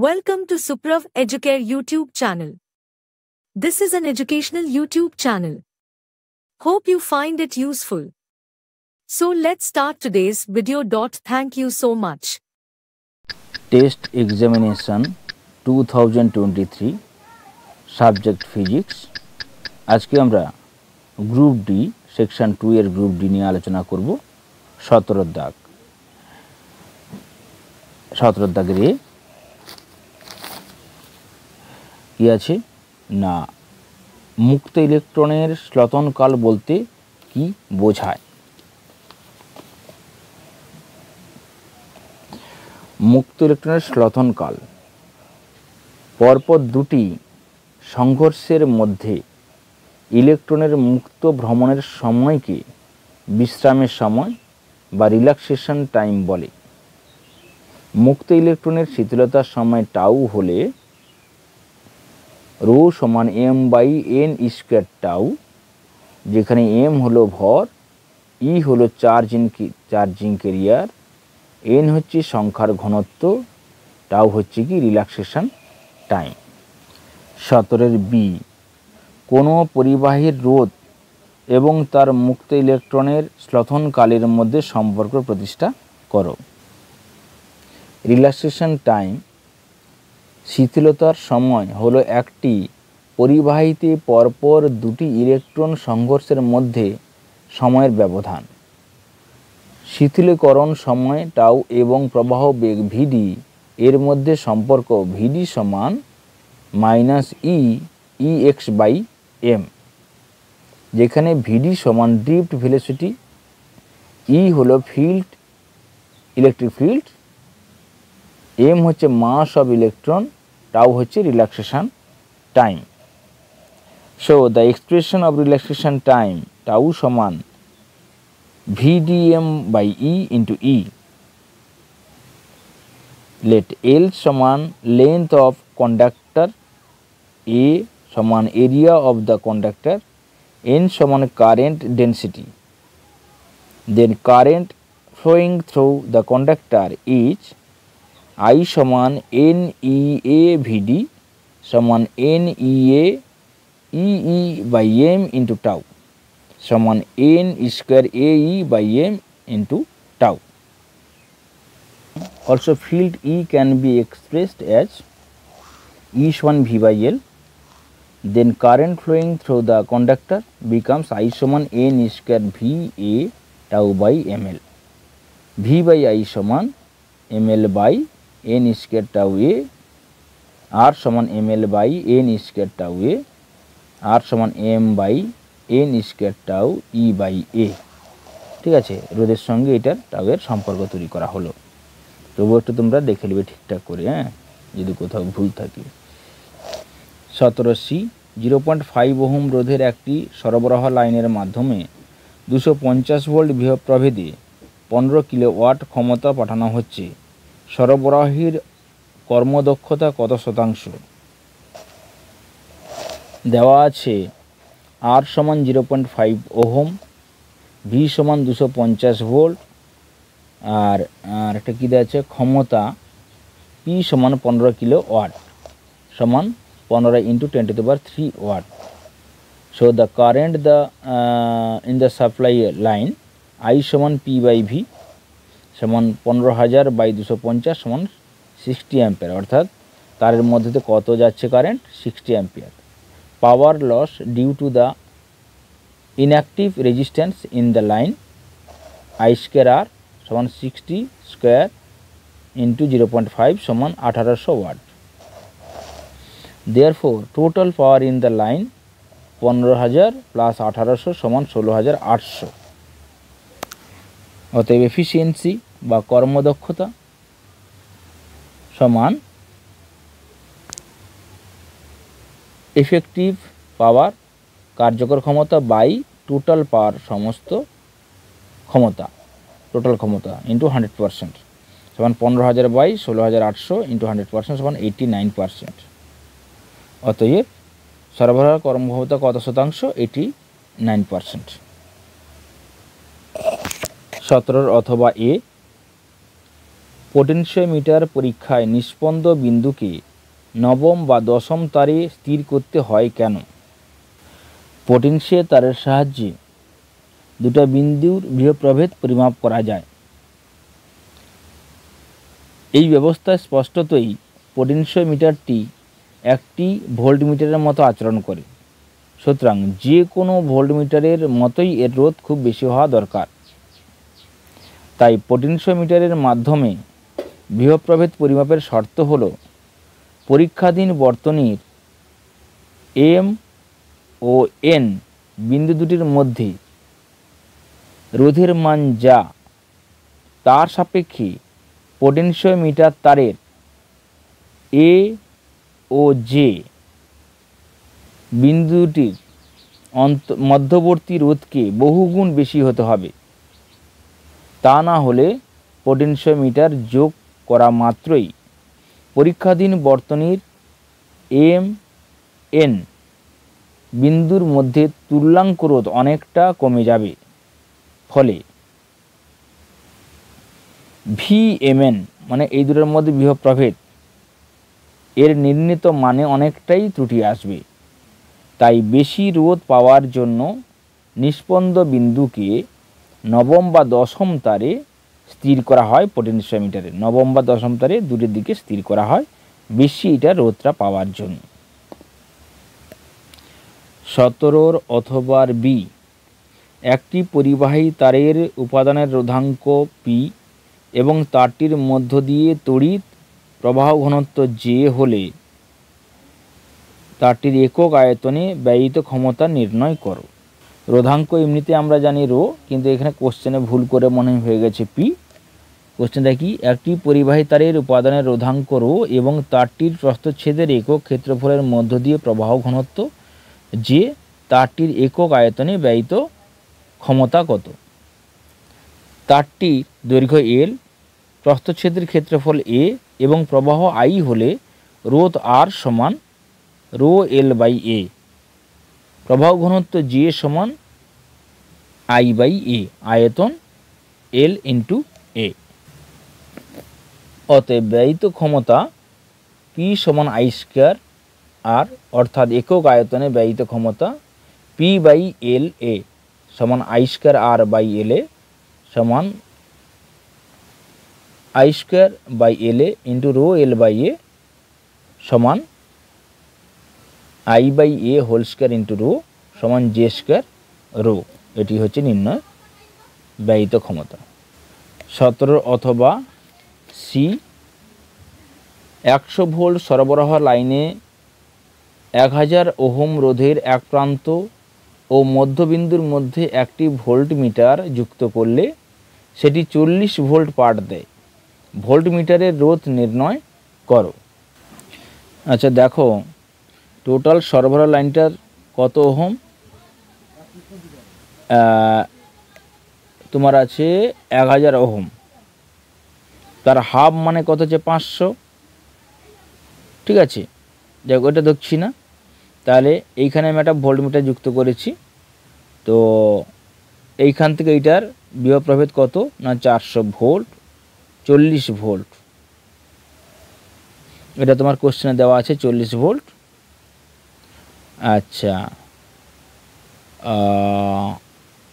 Welcome to Suprav Educare YouTube channel. This is an educational YouTube channel. Hope you find it useful. So let's start today's video. Dot. Thank you so much. Test Examination 2023 Subject Physics আজকে আমরা group D section two এর group D নিয়ে আলোচনা করব সতেরোর দাগ সতেরোর দাগের কি আছে না মুক্ত ইলেকট্রনের শ্লতনকাল বলতে কি বোঝায় মুক্ত ইলেকট্রনের শ্লথনকাল পরপর দুটি সংঘর্ষের মধ্যে ইলেকট্রনের মুক্ত ভ্রমণের সময়কে বিশ্রামের সময় বা রিল্যাক্সেশন টাইম বলে মুক্ত ইলেকট্রনের শীতলতার সময় টাউ হলে রো সমান M by N square tau যেখানে এম হলো ভর ই হলো চার্জিং চার্জিং কেরিয়ার এন হচ্ছে সংখ্যার ঘনত্ব টাউ হচ্ছে কি রিল্যাক্সেশন টাইম সতেরোর বি কোনো পরিবাহীর রোধ এবং তার মুক্ত ইলেকট্রনের শ্লথনকালের মধ্যে সম্পর্ক প্রতিষ্ঠা করো রিল্যাক্সেশন টাইম শিথিলতার সময় হলো একটি পরিবাহিতে পরপর দুটি ইলেকট্রন সংঘর্ষের মধ্যে সময়ের ব্যবধান শিথিলকরণ সময় টাউ এবং প্রবাহ বেগ ভিডি এর মধ্যে সম্পর্ক ভিডি সমান minus E E X by M যেখানে ভিডি সমান ড্রিফ্ট ভেলোসিটি ই হলো ফিল্ড ইলেকট্রিক ফিল্ড এম হচ্ছে মাস অফ ইলেকট্রন টাও হচ্ছে relaxation time so the expression of relaxation time tau সমান VDM by E into E let L সমান length of conductor A সমান area of the conductor N সমান current density then current flowing through the conductor is I समान N E A V D समान N E A E by M into tau समान N square A E by M into tau also field E can be expressed as E1 V by L then current flowing through the conductor becomes I समान N square V A tau by ml V by I समान ml by N square tau A R সমান M L by N square tau A R সমান M by N square tau E by A ঠিক আছে রোদের সঙ্গে এটার টাউয়ের সম্পর্ক তৈরি করা হলো তবুও একটু তোমরা দেখে নেবে ঠিকঠাক করে হ্যাঁ যদি কোথাও ভুল থাকে সতেরো C zero point five ohm রোধের একটি সরবরাহ লাইনের মাধ্যমে দুশো পঞ্চাশ ভোল্ট বৃহৎ প্রভেদে পনেরো কিলোওয়াট ক্ষমতা পাঠানো হচ্ছে সরবরাহের কর্মদক্ষতা কত শতাংশ দেওয়া আছে আর সমান zero point five ohm V সমান দুশো পঞ্চাশ ভোল্ট আর আর একটা কী দেওয়া আছে ক্ষমতা পি সমান পনেরো কিলো ওয়াট সমান পনেরো into twenty two power three watt so the current the in the supply line I সমান পি বাই ভি সমান পনেরো হাজার বাই দুশো পঞ্চাশ সমান সিক্সটি অ্যাম্পিয়ার অর্থাৎ তারের মধ্যে কত যাচ্ছে current sixty ampere power loss due to the inactive resistance in the line I square R সমান sixty square into zero point five সমান আঠারোশো watt therefore total power in the line পনেরো হাজার প্লাস আঠারোশো সমান ষোলো হাজার আটশো অতএব এফিসিয়েন্সি বা কর্মদক্ষতা সমান এফেক্টিভ পাওয়ার কার্যকর ক্ষমতা বাই টোটাল পাওয়ার সমস্ত ক্ষমতা টোটাল ক্ষমতা ইন্টু হান্ড্রেড পারসেন্ট সমান পনেরো হাজার বাই ষোলো হাজার আটশো ইন্টু হান্ড্রেড পারসেন্ট সমান এইটি নাইন পারসেন্ট অতএব সরবরাহ কর্মক্ষমতা কত শতাংশ এটি নাইন পারসেন্ট সতেরোর অথবা এ পোটেনশিওমিটার পরীক্ষায় নিষ্পন্দ বিন্দুকে নবম বা দশম তারে স্থির করতে হয় কেন পোটেনশিয় তারের সাহায্যে দুটো বিন্দুর গৃহপ্রভেদ পরিমাপ করা যায় এই ব্যবস্থায় স্পষ্টতই পোটেনশিওমিটারটি একটি ভোল্টমিটারের মতো আচরণ করে সুতরাং যে কোনো ভোল্টমিটারের মতোই এর রোধ খুব বেশি হওয়া দরকার তাই পোটেনশিওমিটারের মাধ্যমে বৃহপ্রভেদ পরিমাপের শর্ত হল পরীক্ষাধীন বর্তনীর এম ও এন বিন্দু দুটির মধ্যে রোধের মান যা তার সাপেক্ষে মিটার তারের এ ও জে বিন্দুটির অন্ত মধ্যবর্তী রোধকে বহুগুণ বেশি হতে হবে তা না হলে মিটার যোগ করা মাত্রই পরীক্ষাধীন বর্তনীর এম এন বিন্দুর মধ্যে তুল্যাঙ্ক রোধ অনেকটা কমে যাবে ফলে ভিএমএন মানে এই দুটোর মধ্যে বৃহৎ প্রভেদ এর নির্ণীত মানে অনেকটাই ত্রুটি আসবে তাই বেশি রোধ পাওয়ার জন্য নিষ্পন্দ বিন্দুকে নবম বা দশম তারে স্থির করা হয় পোটেনশিয়াম মিটারে নবম বা দশম তারে দূরের দিকে স্থির করা হয় বেশি এটা রোদটা পাওয়ার জন্য সতেরোর অথবার বি একটি পরিবাহী তারের উপাদানের রোধাঙ্ক পি এবং তারটির মধ্য দিয়ে তড়িৎ প্রবাহ ঘনত্ব জে হলে তারটির একক আয়তনে ব্যয়িত ক্ষমতা নির্ণয় করো রোধাঙ্ক এমনিতে আমরা জানি রো কিন্তু এখানে কোশ্চেনে ভুল করে মনে হয়ে গেছে পি কোশ্চেনটা কি একটি পরিবাহী তারের উপাদানের রোধাঙ্ক রো এবং তারটির প্রস্তচ্ছেদের একক ক্ষেত্রফলের মধ্য দিয়ে প্রবাহ ঘনত্ব যে তারটির একক আয়তনে ব্যয়িত ক্ষমতা কত তারটি দৈর্ঘ্য এল প্রস্থচ্ছেদের ক্ষেত্রফল এ এবং প্রবাহ আই হলে রোধ আর সমান রো এল বাই এ প্রবাহ ঘনত্ব জে সমান আই বাই এ আয়তন এল ইন্টু এ অতএব ব্যয়িত ক্ষমতা পি সমান আই স্কোয়ার আর অর্থাৎ একক আয়তনে ব্যয়িত ক্ষমতা পি বাই এল এ সমান I square R by L A সমান I square by L A into rho L by A সমান I by A whole square into rho সমান জে স্কোয়ার রো এটি হচ্ছে নির্ণয় ব্যয়িত ক্ষমতা সতেরো অথবা সি একশো ভোল্ট সরবরাহ লাইনে এক হাজার ওহম রোধের এক প্রান্ত ও মধ্যবিন্দুর মধ্যে একটি ভোল্ট মিটার যুক্ত করলে সেটি চল্লিশ ভোল্ট পাঠ দেয় ভোল্ট মিটারের রোধ নির্ণয় করো আচ্ছা দেখো টোটাল সরবরাহ লাইনটার কত ওহম তোমার আছে এক হাজার ওহম তার হাফ মানে কত হচ্ছে পাঁচশো ঠিক আছে যাক এটা দেখছি না তাহলে এইখানে আমি একটা ভোল্টমিটার যুক্ত করেছি তো এইখান থেকে এইটার বিভব কত না চারশো ভোল্ট চল্লিশ ভোল্ট এটা তোমার কোশ্চেনে দেওয়া আছে চল্লিশ ভোল্ট আচ্ছা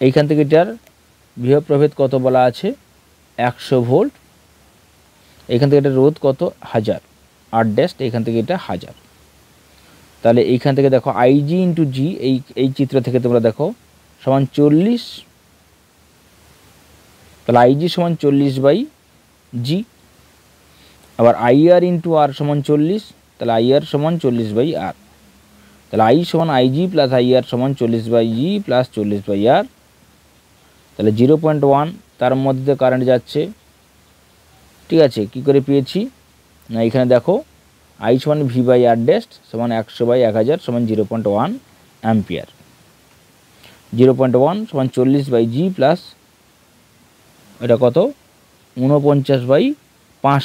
এইখান থেকে এটার বৃহৎ কত বলা আছে একশো ভোল্ট এখান থেকে এটা রোদ কত হাজার আট ডেস্ট এখান থেকে এটা হাজার তাহলে এইখান থেকে দেখো আইজি ইন্টু জি এই এই চিত্র থেকে তোমরা দেখো সমান চল্লিশ তাহলে আইজি সমান চল্লিশ বাই জি আবার আইআর ইন্টু আর সমান চল্লিশ তাহলে আইআর সমান চল্লিশ বাই আর তাহলে আই সমান আইজি প্লাস আই আর সমান চল্লিশ বাই জি প্লাস চল্লিশ বাই আর তাহলে জিরো পয়েন্ট ওয়ান তার মধ্যে কারেন্ট যাচ্ছে ঠিক আছে কি করে পেয়েছি না এখানে দেখো আই সমান ভি বাই আর ডেস্ট সমান একশো বাই এক হাজার সমান zero point one ampere zero point one সমান চল্লিশ বাই জি প্লাস এটা কত ঊনপঞ্চাশ বাই পাঁচ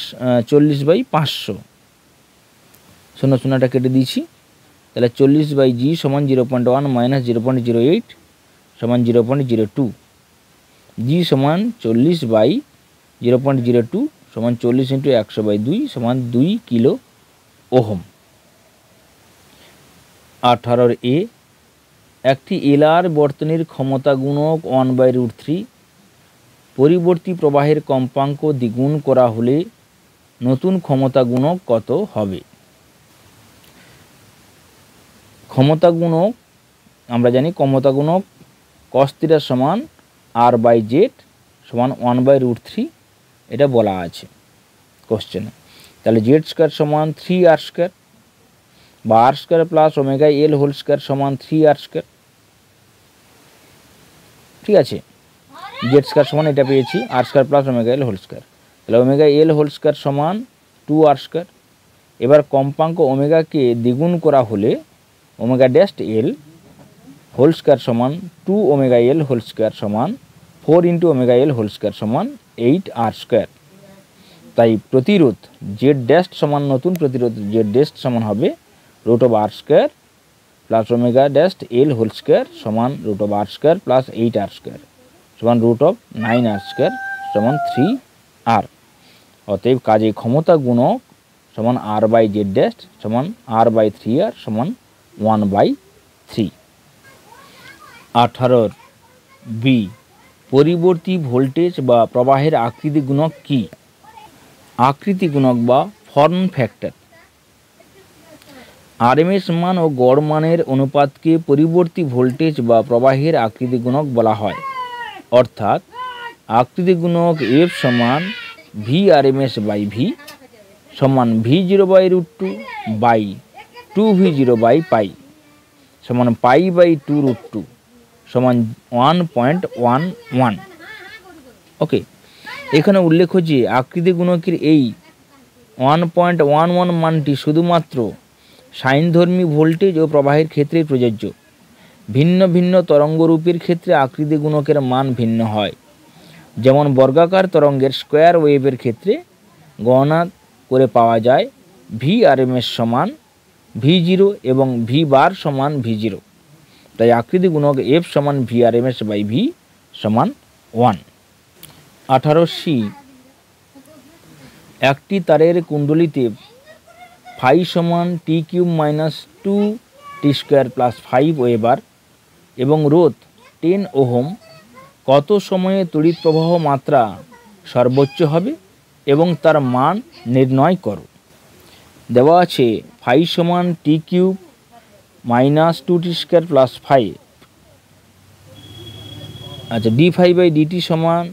চল্লিশ বাই পাঁচশো শূন্য শূন্যটা কেটে দিয়েছি তাহলে চল্লিশ বাই জি সমান zero point one minus zero point zero eight সমান zero point zero two G সমান চল্লিশ by zero point zero two সমান চল্লিশ ইন্টু একশো বাই দুই সমান দুই কিলো ওহম আঠারোর এ একটি এলার বর্তনীর ক্ষমতা গুণক ওয়ান বাই রুট থ্রি পরিবর্তী প্রবাহের কম্পাঙ্ক দ্বিগুণ করা হলে নতুন ক্ষমতা গুণক কত হবে ক্ষমতাগুণক আমরা জানি ক্ষমতাগুণক গুণক সমান আর বাই জেড সমান ওয়ান বাই রুট থ্রি এটা বলা আছে কোশ্চেনে তাহলে জেড স্কোয়ার সমান থ্রি আর স্কোয়ার বা R square plus omega L whole square সমান থ্রি আর স্কোয়ার ঠিক আছে জেড স্কোয়ার সমান এটা পেয়েছি R square plus omega L whole square তাহলে ওমেগা এল হোল স্কোয়ার সমান টু আর স্কোয়ার এবার কম্পাঙ্ক ওমেগাকে দ্বিগুণ করা হলে omega dash L whole square সমান two omega L whole square সমান four into omega L whole square সমান এইট আর স্কোয়ার তাই প্রতিরোধ জেড ড্যাশ সমান নতুন প্রতিরোধ জেড ড্যাশ সমান হবে root of R square plus omega dash L whole square সমান root of R square plus eight R square সমান root of nine R square সমান থ্রি আর অতএব কাজে ক্ষমতা গুণক সমান আর বাই জেড ড্যাশ সমান আর বাই থ্রি আর সমান ওয়ান বাই থ্রি আঠারোর বি পরিবর্তী ভোল্টেজ বা প্রবাহের আকৃতি গুণক কি আকৃতি গুণক বা ফর্ম ফ্যাক্টর আরএমএস মান ও গড় মানের অনুপাতকে পরিবর্তী ভোল্টেজ বা প্রবাহের আকৃতি গুণক বলা হয় অর্থাৎ আকৃতি গুণক এফ সমান ভি আরএমএস বাই ভি সমান V zero by root two by two V zero by pi সমান pi by two root two সমান one point one one okay এখানে উল্লেখ্য যে আকৃতি গুণকের এই ওয়ান পয়েন্ট ওয়ান ওয়ান মানটি শুধুমাত্র সাইনধর্মী ভোল্টেজ ও প্রবাহের ক্ষেত্রে প্রযোজ্য ভিন্ন ভিন্ন তরঙ্গরূপের ক্ষেত্রে আকৃতি গুণকের মান ভিন্ন হয় যেমন বর্গাকার তরঙ্গের স্কোয়ার ওয়েভের ক্ষেত্রে গণনা করে পাওয়া যায় ভি আর এম সমান ভি জিরো এবং ভি বার সমান ভি জিরো তাই আকৃতি গুণক এফ সমান V R M S by V সমান ওয়ান আঠারো সি একটি তারের কুণ্ডলিতে ফাই সমান T cube minus two T square plus five weber এবং রোধ টেন ওহম কত সময়ে তড়িৎ প্রবাহ মাত্রা সর্বোচ্চ হবে এবং তার মান নির্ণয় করো দেওয়া আছে ফাই সমান T cube minus two T square plus five আচ্ছা ডি ফাইভ বাই ডিটি সমান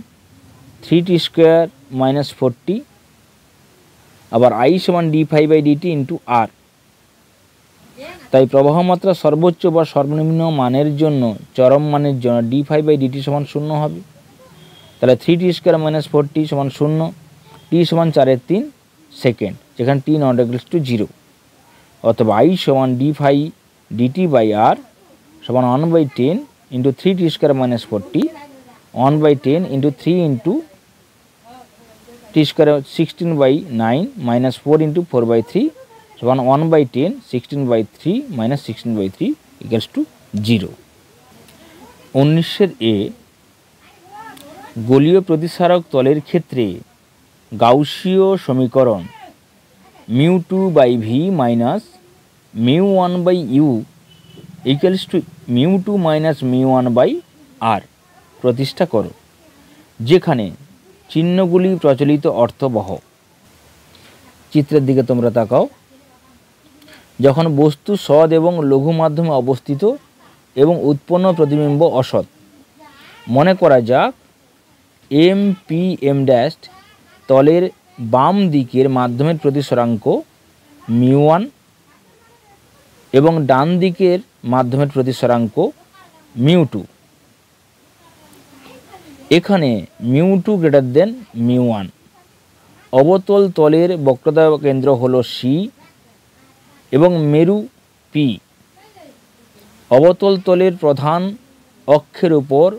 three T square minus four T আবার আই সমান D five by DT into R তাই প্রবাহমাত্রা সর্বোচ্চ বা সর্বনিম্ন মানের জন্য চরম মানের জন্য ডি ফাইভ বাই ডিটি সমান শূন্য হবে তাহলে three T square minus four T সমান শূন্য টি সমান চারের তিন সেকেন্ড যেখানে T not equals to zero অথবা আই সমান D phi DT by R সমান one by ten into three T square minus four T one by ten into three into T square sixteen by nine minus four into four by three সমান one by ten sixteen by three minus sixteen by three equals to zero উনিশের A গোলীয় প্রতিসারক তলের ক্ষেত্রে গাউসীয় সমীকরণ mu two by V minus mu one by U equals to mu two minus mu one by R প্রতিষ্ঠা করো যেখানে চিহ্নগুলি প্রচলিত অর্থবহ চিত্রের দিকে তোমরা তাকাও যখন বস্তু সৎ এবং লঘু মাধ্যমে অবস্থিত এবং উৎপন্ন প্রতিবিম্ব অসৎ মনে করা যাক এম পি এম ড্যাশ তলের বাম দিকের মাধ্যমের প্রতিসরাঙ্ক মিউ ওয়ান এবং ডান দিকের মাধ্যমের প্রতিসরাঙ্ক মিউ টু এখানে mu two greater than mu one অবতল তলের বক্রতা কেন্দ্র হল সি এবং মেরু পি অবতল তলের প্রধান অক্ষের উপর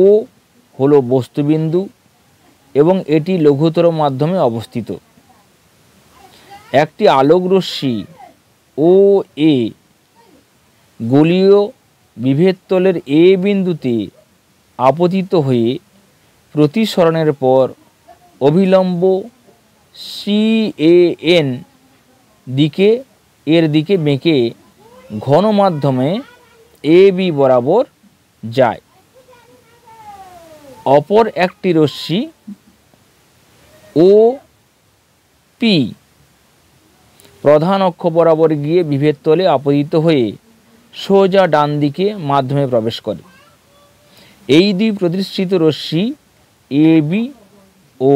ও হলো বস্তুবিন্দু এবং এটি লঘুতর মাধ্যমে অবস্থিত একটি আলোকরশ্মি ও এ গোলীয় বিভেদতলের এ বিন্দুতে আপতিত হয়ে প্রতিসরণের পর অবিলম্ব এন দিকে এর দিকে বেঁকে ঘন মাধ্যমে এ বি বরাবর যায় অপর একটি রশ্মি ও পি প্রধান অক্ষ বরাবর গিয়ে বিভেদ তলে আপতিত হয়ে সোজা ডান দিকে মাধ্যমে প্রবেশ করে এই দুই প্রতিষ্ঠিত রশ্মি এ বি ও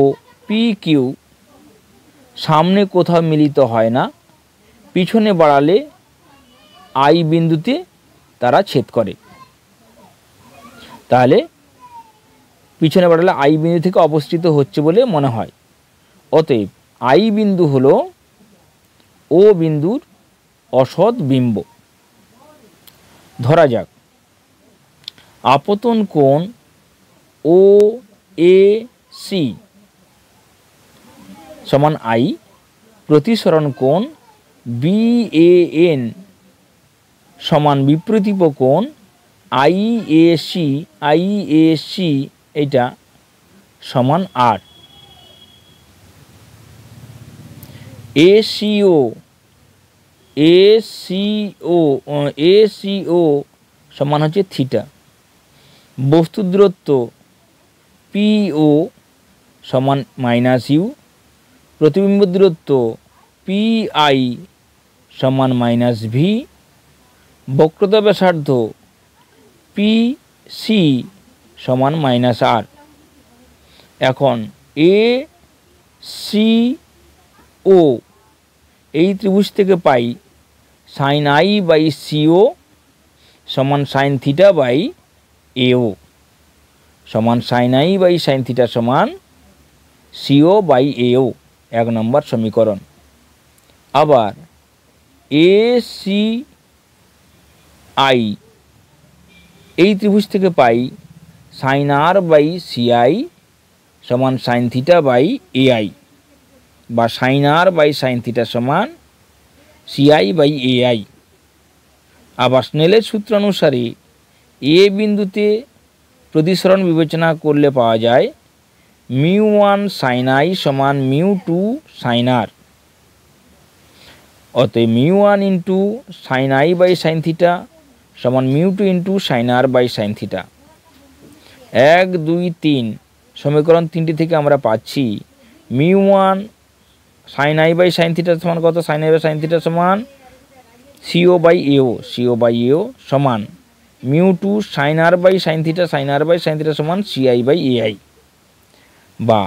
পি কিউ সামনে কোথাও মিলিত হয় না পিছনে বাড়ালে আই বিন্দুতে তারা ছেদ করে তাহলে পিছনে বাড়ালে আই বিন্দু থেকে অবস্থিত হচ্ছে বলে মনে হয় অতএব আই বিন্দু হল ও বিন্দুর অসৎ বিম্ব ধরা যাক আপতন কোণ ও এ সি সমান আই প্রতিসরণ কোণ বি এ এন সমান বিপ্রতীপ কোণ I A C I A C এটা সমান আট এসিও এসিও এসিও সমান হচ্ছে থিটা বস্তু দূরত্ব পিও সমান মাইনাস ইউ প্রতিবিম্ব দূরত্ব পিআই সমান মাইনাস ভি বক্রতা ব্যাসার্ধ পি সি সমান মাইনাস আর এখন এ সি ও এই ত্রিভুজ থেকে পাই সাইন আই বাই সিও সমান সাইন থিটা বাই এও সমান sine I by sine theta সমান সিও বাই এও এক নম্বর সমীকরণ আবার এ সি আই এই ত্রিভুজ থেকে পাই সাইন আর বাই সিআই সমান সাইন থিটা বাই এআই বা sine R by sine theta সমান সিআই বাই এআই আবার স্নেলের সূত্র অনুসারে এ বিন্দুতে প্রতিসরণ বিবেচনা করলে পাওয়া যায় মিউ ওয়ান সাইন আই সমান মিউ টু সাইন আর অতএব mu one into sine I by sine theta সমান mu two into sine R by sine theta এক দুই তিন সমীকরণ তিনটি থেকে আমরা পাচ্ছি mu one sine I by sine থিটার সমান কত সাইন আই বাই সাইন থিটার সমান C O by A O C O by A O সমান mu two sine R by sine theta sine R by sine theta সমান সিআই বাই এআই বা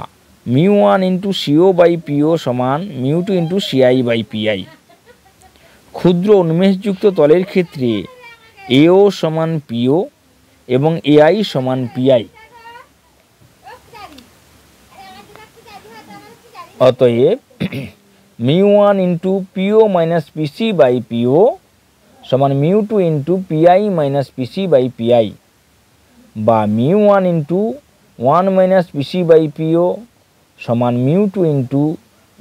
mu one into C O by P O সমান mu two into C I by P I ক্ষুদ্র উন্মেষযুক্ত তলের ক্ষেত্রে এও সমান পিও এবং এআই সমান পিআই অতএব mu one into P O minus P C by P O সমান mu two into P I minus P C by P I বা mu one into one minus P C by P O সমান mu two into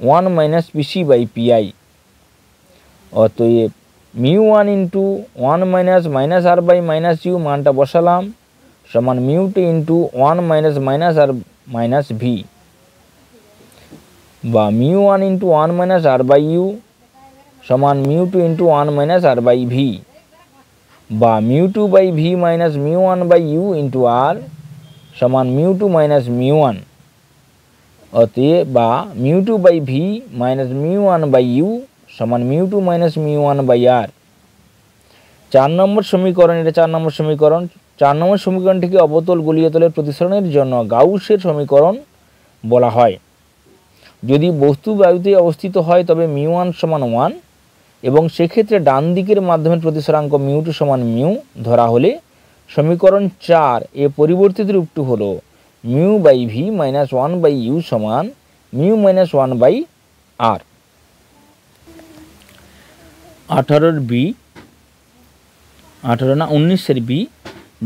one minus P C by P I অতএব mu one into one minus minus R by minus U মানটা বসালাম সমান mu two into one minus minus R minus V বা mu one into one minus R by U সমান mu two into one minus R by V বা mu two by V minus mu one by U into R সমান mu two minus mu one অতএ বা mu two by V minus mu one by U সমান mu two minus mu one by R চার নম্বর সমীকরণ এটা চার নম্বর সমীকরণ চার নম্বর সমীকরণটিকে অবতল গলীয় তলের প্রতিসরণের জন্য গাউসের সমীকরণ বলা হয় যদি বস্তু বায়ুতে অবস্থিত হয় তবে মিউ ওয়ান সমান ওয়ান এবং সেক্ষেত্রে ডান দিকের মাধ্যমে প্রতিসরাঙ্ক মিউ টু সমান মিউ ধরা হলে সমীকরণ চার এ পরিবর্তিত রূপটি হল mu by V minus one by U সমান mu minus one by R আঠারোর বি আঠারো না উনিশের বি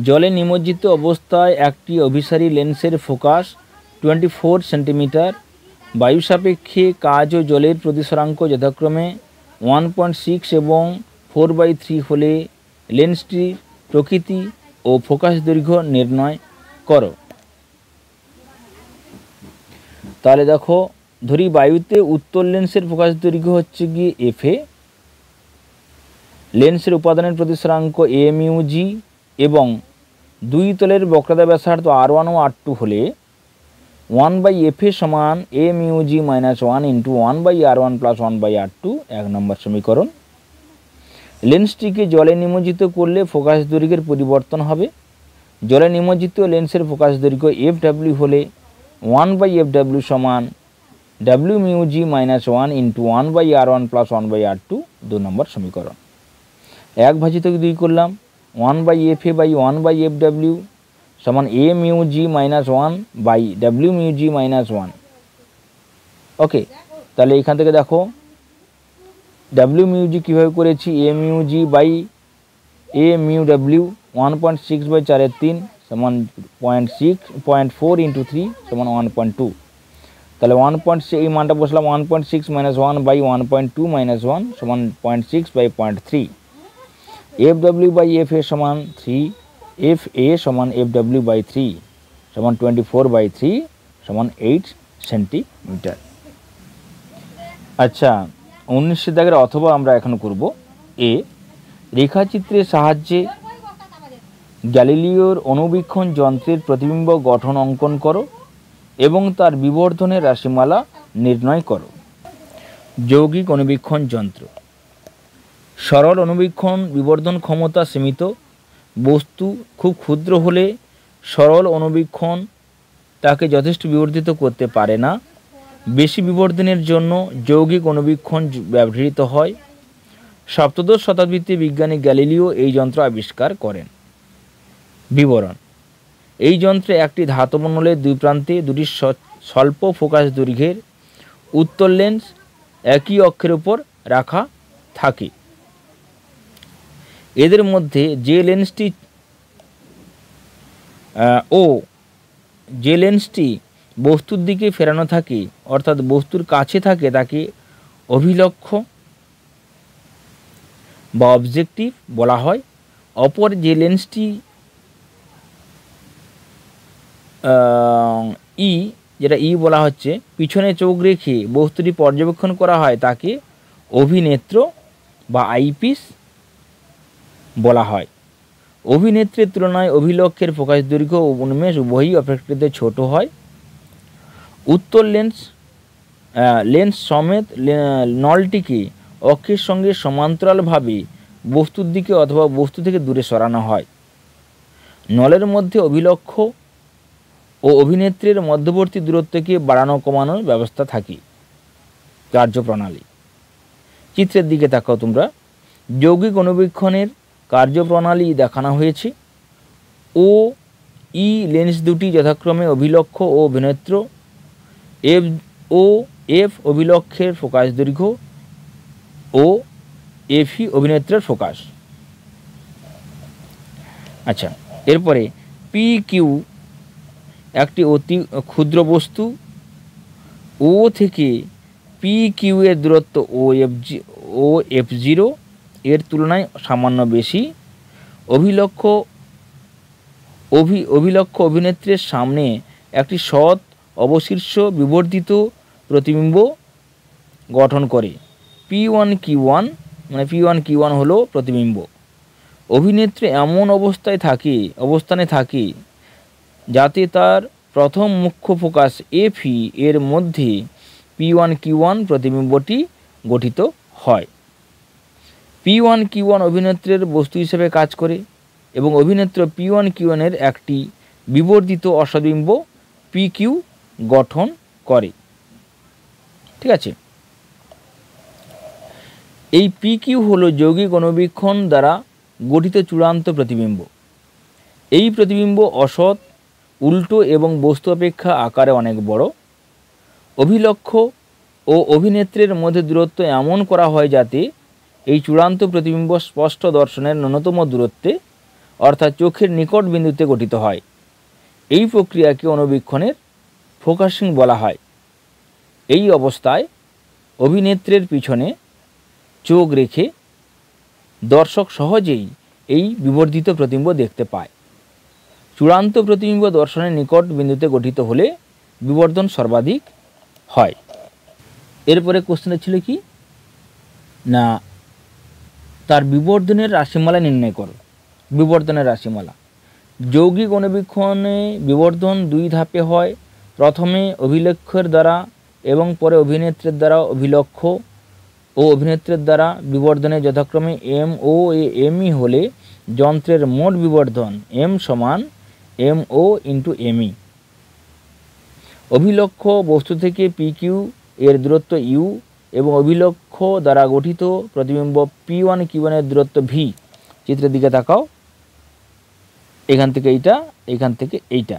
জলে নিমজ্জিত অবস্থায় একটি অভিসারী লেন্সের ফোকাস টোয়েন্টি ফোর সেন্টিমিটার বায়ু সাপেক্ষে কাজ ও জলের প্রতিসরাঙ্ক যথাক্রমে ওয়ান পয়েন্ট সিক্স এবং ফোর বাই থ্রি হলে লেন্সটি প্রকৃতি ও ফোকাস দৈর্ঘ্য নির্ণয় করো তাহলে দেখো ধরি বায়ুতে উত্তর লেন্সের ফোকাস দৈর্ঘ্য হচ্ছে গিয়ে এফ এ লেন্সের উপাদানের প্রতিসরাঙ্ক এম ইউজি এবং দুই তলের বক্রতা ব্যাসার্ধ আর ওয়ান ও আর টু হলে ওয়ান বাই এফ এ সমান M G minus one into one by R one plus one by R two এক নম্বর সমীকরণ লেন্সটিকে জলে নিমজ্জিত করলে ফোকাস দৈর্ঘ্যের পরিবর্তন হবে জলে নিমজ্জিত লেন্সের ফোকাস দৈর্ঘ্য এফ ডাব্লিউ হলে ওয়ান বাই এফ ডাব্লিউ সমান W mu G minus one into one by R one plus one by R two দু নম্বর সমীকরণ এক ভাজিত দুই করলাম one by F A by one by F W সমান A mu G minus one by W mu G minus one okay তাহলে এইখান থেকে দেখো ডাব্লিউ মিউ জি কীভাবে করেছি A mu G by A mu W one point six by চারের তিন সমান point six point four into three সমান ওয়ান পয়েন্ট টু তাহলে ওয়ান পয়েন্ট এই মানটা বসলাম one point six minus one by one point two minus one সমান point six by point three F W by F A সমান three F A সমান F W by three সমান twenty four by three সমান eight centimetre আচ্ছা উনিশের দাগের অথবা আমরা এখন করব এ রেখাচিত্রের সাহায্যে গ্যালিলিওর অনুবীক্ষণ যন্ত্রের প্রতিবিম্ব গঠন অঙ্কন করো এবং তার বিবর্ধনের রাশিমালা নির্ণয় করো যৌগিক অনুবীক্ষণ যন্ত্র সরল অনুবীক্ষণ বিবর্ধন ক্ষমতা সীমিত বস্তু খুব ক্ষুদ্র হলে সরল অনুবীক্ষণ তাকে যথেষ্ট বিবর্ধিত করতে পারে না বেশি বিবর্ধনের জন্য যৌগিক অনুবীক্ষণ ব্যবহৃত হয় সপ্তদশ শতাব্দীতে বিজ্ঞানী গ্যালিলিও এই যন্ত্র আবিষ্কার করেন বিবরণ এই যন্ত্রে একটি ধাতব মণ্ডলের দুই প্রান্তে দুটি স্বল্প ফোকাস দৈর্ঘ্যের উত্তর লেন্স একই অক্ষের উপর রাখা থাকে এদের মধ্যে যে লেন্সটি ও যে লেন্সটি বস্তুর দিকে ফেরানো থাকে অর্থাৎ বস্তুর কাছে থাকে তাকে অভিলক্ষ বা অবজেক্টিভ বলা হয় অপর যে লেন্সটি ই যেটা ই বলা হচ্ছে পিছনে চোখ রেখে বস্তুটি পর্যবেক্ষণ করা হয় তাকে অভিনেত্র বা আইপিস বলা হয় অভিনেত্রীর তুলনায় অভিলক্ষের ফোকাস দৈর্ঘ্য ও উন্মেষ উভয়ই অপেক্ষাকৃত ছোট হয় উত্তর লেন্স লেন্স সমেত নলটিকে অক্ষের সঙ্গে সমান্তরালভাবে বস্তুর দিকে অথবা বস্তু থেকে দূরে সরানো হয় নলের মধ্যে অভিলক্ষ ও অভিনেত্রীর মধ্যবর্তী দূরত্বকে বাড়ানো কমানোর ব্যবস্থা থাকে কার্যপ্রণালী চিত্রের দিকে তাকাও তোমরা যৌগিক অনুবীক্ষণের কার্যপ্রণালী দেখানো হয়েছে ও ই লেন্স দুটি যথাক্রমে অভিলক্ষ ও অভিনেত্র এফ ও এফ অভিলক্ষের ফোকাস দৈর্ঘ্য ও এফই অভিনেত্রের ফোকাস আচ্ছা এরপরে পি কিউ একটি অতি ক্ষুদ্র বস্তু ও থেকে পি কিউ এর দূরত্ব ও এফ জি ও এফ জিরো এর তুলনায় সামান্য বেশি অভিলক্ষ অভি অভিলক্ষ অভিনেত্রীর সামনে একটি সৎ অবশীর্ষ বিবর্ধিত প্রতিবিম্ব গঠন করে পি ওয়ান কি ওয়ান মানে পি ওয়ান কি ওয়ান হলো প্রতিবিম্ব অভিনেত্রী এমন অবস্থায় থাকে অবস্থানে থাকে যাতে তার প্রথম মুখ্য ফোকাস এফি e এর মধ্যে পি ওয়ান কি ওয়ান প্রতিবিম্বটি গঠিত হয় পি ওয়ান কিউ ওয়ান অভিনেত্রের বস্তু হিসেবে কাজ করে এবং অভিনেত্র পি ওয়ান কিউ ওয়ানের একটি বিবর্ধিত অসবিম্ব পি কিউ গঠন করে ঠিক আছে এই পি কিউ হলো যৌগিক অনুবীক্ষণ দ্বারা গঠিত চূড়ান্ত প্রতিবিম্ব এই প্রতিবিম্ব অসৎ উল্টো এবং বস্তু অপেক্ষা আকারে অনেক বড় অভিলক্ষ ও অভিনেত্রের মধ্যে দূরত্ব এমন করা হয় যাতে এই চূড়ান্ত প্রতিবিম্ব স্পষ্ট দর্শনের ন্যূনতম দূরত্বে অর্থাৎ চোখের নিকট বিন্দুতে গঠিত হয় এই প্রক্রিয়াকে অনুবীক্ষণের ফোকাসিং বলা হয় এই অবস্থায় অভিনেত্রের পিছনে চোখ রেখে দর্শক সহজেই এই বিবর্ধিত প্রতিম্ব দেখতে পায় চূড়ান্ত প্রতিবিম্ব দর্শনের নিকট বিন্দুতে গঠিত হলে বিবর্ধন সর্বাধিক হয় এরপরে কোশ্চেনে ছিল কি না তার বিবর্ধনের রাশিমালা নির্ণয় করো বিবর্ধনের রাশিমালা যৌগিক অণুবীক্ষণে বিবর্ধন দুই ধাপে হয় প্রথমে অভিলক্ষের দ্বারা এবং পরে অভিনেত্রের দ্বারা অভিলক্ষ ও অভিনেত্রের দ্বারা বিবর্ধনে যথাক্রমে এম ও এ এমই হলে যন্ত্রের মোট বিবর্ধন এম সমান এম ও ইন্টু এমই অভিলক্ষ বস্তু থেকে পি কিউ এর দূরত্ব ইউ এবং অভিলক্ষ দ্বারা গঠিত প্রতিবিম্ব পি ওয়ান কিউ ওয়ানের দূরত্ব ভি চিত্রের দিকে তাকাও এখান থেকে এইটা এখান থেকে এইটা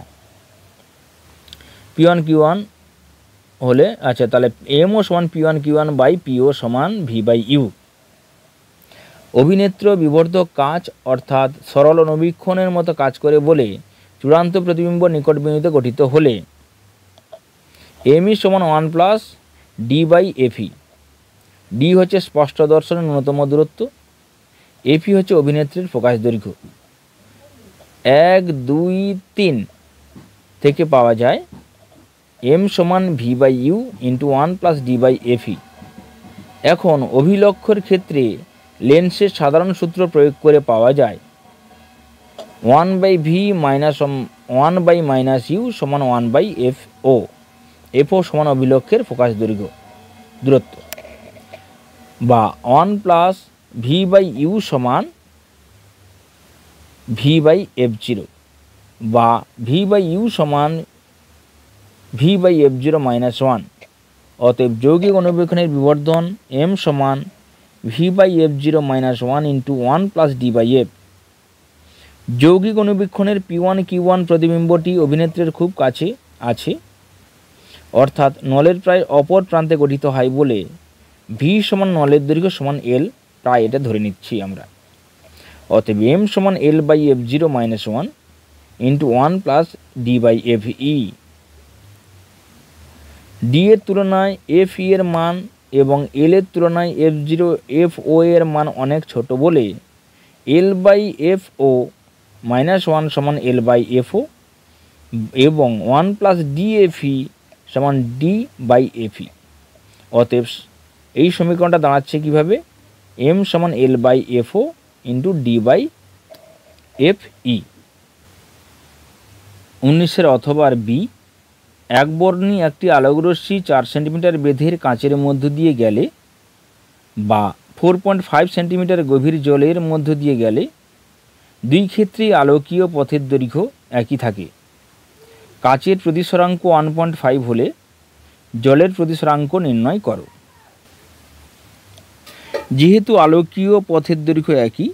পি ওয়ান কিউ ওয়ান হলে আচ্ছা তাহলে এম ও সমান P one Q one by P O সমান ভি বাই ইউ অভিনেত্র বিবর্ধ কাজ অর্থাৎ সরল অনুবীক্ষণের মতো কাজ করে বলে চূড়ান্ত প্রতিবিম্ব নিকট বিন্দুতে গঠিত হলে এম ই e সমান one plus D by F E D হচ্ছে স্পষ্ট দর্শনের ন্যূনতম দূরত্ব এপি হচ্ছে অভিনেত্রীর প্রকাশ দৈর্ঘ্য এক দুই তিন থেকে পাওয়া যায় এম সমান V by U into one plus D by F E এখন অভিলক্ষর ক্ষেত্রে লেন্সের সাধারণ সূত্র প্রয়োগ করে পাওয়া যায় one by V minus one by minus U সমান one by F O F O সমান অভিলক্ষের ফোকাস দৈর্ঘ্য দূরত্ব বা one plus V by U সমান ভি বাই এফ জিরো বা ভি বাই ইউ সমান V by F zero minus one অতএব যৌগিক অনুবেক্ষণের বিবর্ধন এম সমান V by F zero minus one into one plus D by F যৌগিক অনুবীক্ষণের পি ওয়ান কি ওয়ান প্রতিবিম্বটি অভিনেত্রের খুব কাছে আছে অর্থাৎ নলের প্রায় অপর প্রান্তে গঠিত হয় বলে ভি সমান নলের দৈর্ঘ্য সমান এল প্রায় এটা ধরে নিচ্ছি আমরা অতএব এম সমান L by F zero minus one into one plus D by F E D এর তুলনায় এফ ই e এর মান এবং এল এর তুলনায় এফ জিরো এফ ও এর মান অনেক ছোট বলে L by F O minus one সমান এল বাই এফ ও এবং one plus D F E সমান ডি বাই এফ ই অতএব এই সমীকরণটা দাঁড়াচ্ছে কিভাবে এম সমান L by F O into D by F E উনিশের অথবা আর বি এক বর্ণী একটি আলোকরশ্মি চার সেন্টিমিটার বেধের কাঁচের মধ্য দিয়ে গেলে বা ফোর পয়েন্ট ফাইভ সেন্টিমিটার গভীর জলের মধ্য দিয়ে গেলে দুই ক্ষেত্রেই আলোকীয় পথের দৈর্ঘ্য একই থাকে কাচের প্রতিসরাঙ্ক ওয়ান পয়েন্ট ফাইভ হলে জলের প্রতিসরাঙ্ক নির্ণয় করো যেহেতু আলোকীয় পথের দৈর্ঘ্য একই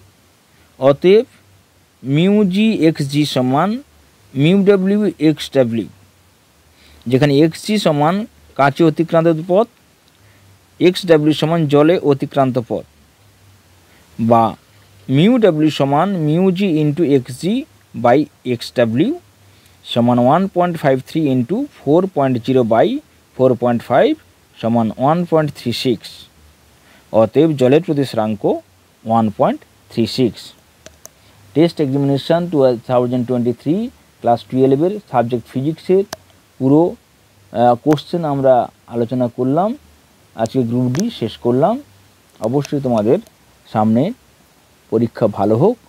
অতএব মিউ জি এক্স জি সমান মিউ ডাব্লিউ এক্স ডাব্লিউ যেখানে এক্স জি সমান কাঁচে অতিক্রান্ত পথ এক্স ডাব্লিউ সমান জলে অতিক্রান্ত পথ বা মিউ ডাব্লিউ সমান mu G into X G by X W সমান one point five three into four point zero by four point five সমান ওয়ান পয়েন্ট থ্রি সিক্স অতএব জলের প্রতিশ্রাঙ্ক one point three six test examination two thousand twenty three class টুয়েলভের subject ফিজিক্সের পুরো question আমরা আলোচনা করলাম আজকে গ্রুপ ডি শেষ করলাম অবশ্যই তোমাদের সামনে পরীক্ষা ভালো হোক